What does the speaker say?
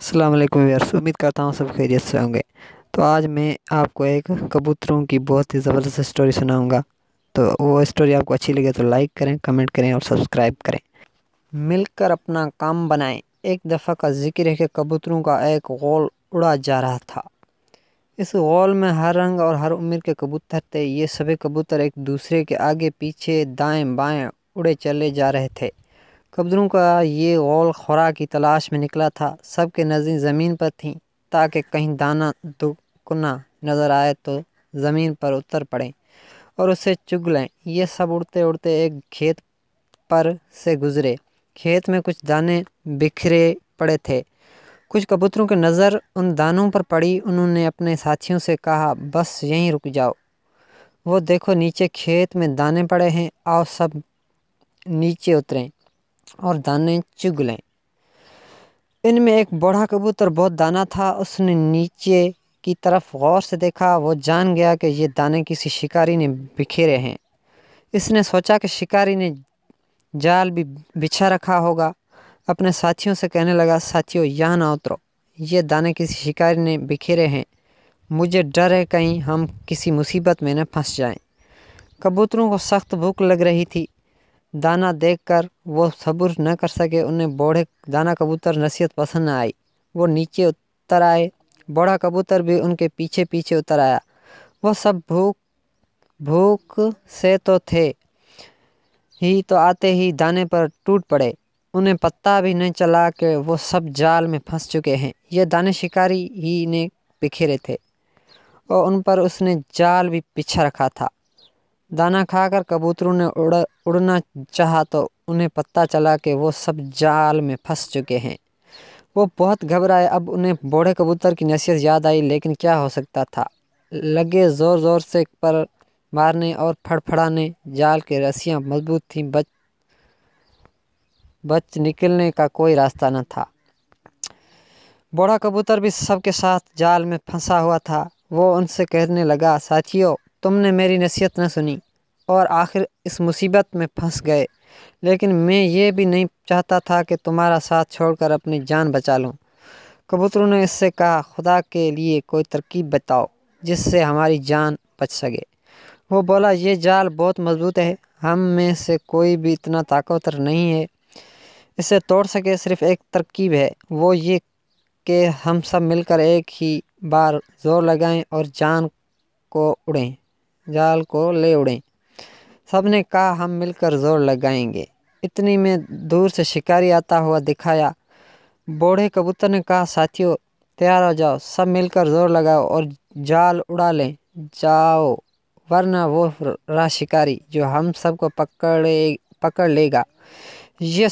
अस्सलाम वालेकुम उम्मीद करता हूँ सब खैरियत से होंगे तो आज मैं आपको एक कबूतरों की बहुत ही ज़बरदस्त स्टोरी सुनाऊँगा तो वो स्टोरी आपको अच्छी लगे तो लाइक करें कमेंट करें और सब्सक्राइब करें मिलकर अपना काम बनाएं एक दफ़ा का जिक्र है कि कबूतरों का एक गोल उड़ा जा रहा था इस गोल में हर रंग और हर उम्र के कबूतर थे ये सभी कबूतर एक दूसरे के आगे पीछे दाएँ बाएँ उड़े चले जा रहे थे कब्रों का ये गौल खुरा की तलाश में निकला था सब के नज़रें ज़मीन पर थीं ताकि कहीं दाना दुकना नज़र आए तो ज़मीन पर उतर पड़ें और उसे चुग लें ये सब उड़ते उड़ते एक खेत पर से गुज़रे खेत में कुछ दाने बिखरे पड़े थे कुछ कबूतरों की नज़र उन दानों पर पड़ी उन्होंने अपने साथियों से कहा बस यहीं रुक जाओ वो देखो नीचे खेत में दाने पड़े हैं आओ सब नीचे उतरें और दाने चुग लें इनमें एक बूढ़ा कबूतर बहुत दाना था उसने नीचे की तरफ गौर से देखा वो जान गया कि ये दाने किसी शिकारी ने बिखेरे हैं इसने सोचा कि शिकारी ने जाल भी बिछा रखा होगा अपने साथियों से कहने लगा साथियों यहाँ ना उतरो ये दाने किसी शिकारी ने बिखेरे हैं मुझे डर है कहीं हम किसी मुसीबत में न फंस जाएं। कबूतरों को सख्त भूख लग रही थी दाना देखकर वो सब्र न कर सके उन्हें बूढ़े दाना कबूतर नसीहत पसंद न आई वो नीचे उतर आए बूढ़ा कबूतर भी उनके पीछे पीछे उतर आया वह सब भूख भूख से तो थे ही तो आते ही दाने पर टूट पड़े उन्हें पत्ता भी नहीं चला कि वो सब जाल में फंस चुके हैं ये दाने शिकारी ही ने बिखेरे थे और उन पर उसने जाल भी पीछा रखा था दाना खाकर कबूतरों ने उड़ उड़ना चाहा तो उन्हें पता चला कि वो सब जाल में फंस चुके हैं वो बहुत घबराए अब उन्हें बूढ़े कबूतर की नसीहत याद आई लेकिन क्या हो सकता था लगे ज़ोर ज़ोर से पर मारने और फड़फड़ाने जाल के रस्सियाँ मजबूत थीं बच बच निकलने का कोई रास्ता न था बूढ़ा कबूतर भी सबके साथ जाल में फंसा हुआ था वो उनसे कहने लगा साथियों तुमने मेरी नसीहत न सुनी और आखिर इस मुसीबत में फंस गए लेकिन मैं ये भी नहीं चाहता था कि तुम्हारा साथ छोड़कर अपनी जान बचा लूँ कबूतरों ने इससे कहा खुदा के लिए कोई तरकीब बताओ जिससे हमारी जान बच सके वो बोला ये जाल बहुत मज़बूत है हम में से कोई भी इतना ताकतवर नहीं है इसे तोड़ सके सिर्फ एक तरकीब है वो ये कि हम सब मिलकर एक ही बार ज़ोर लगाएं और जान को उड़ें जाल को ले उड़ें सब ने कहा हम मिलकर जोर लगाएंगे इतनी में दूर से शिकारी आता हुआ दिखाया बूढ़े कबूतर ने कहा साथियों तैयार हो जाओ सब मिलकर जोर लगाओ और जाल उड़ा लें जाओ वरना वो रहा शिकारी जो हम सबको पकड़े पकड़ लेगा ये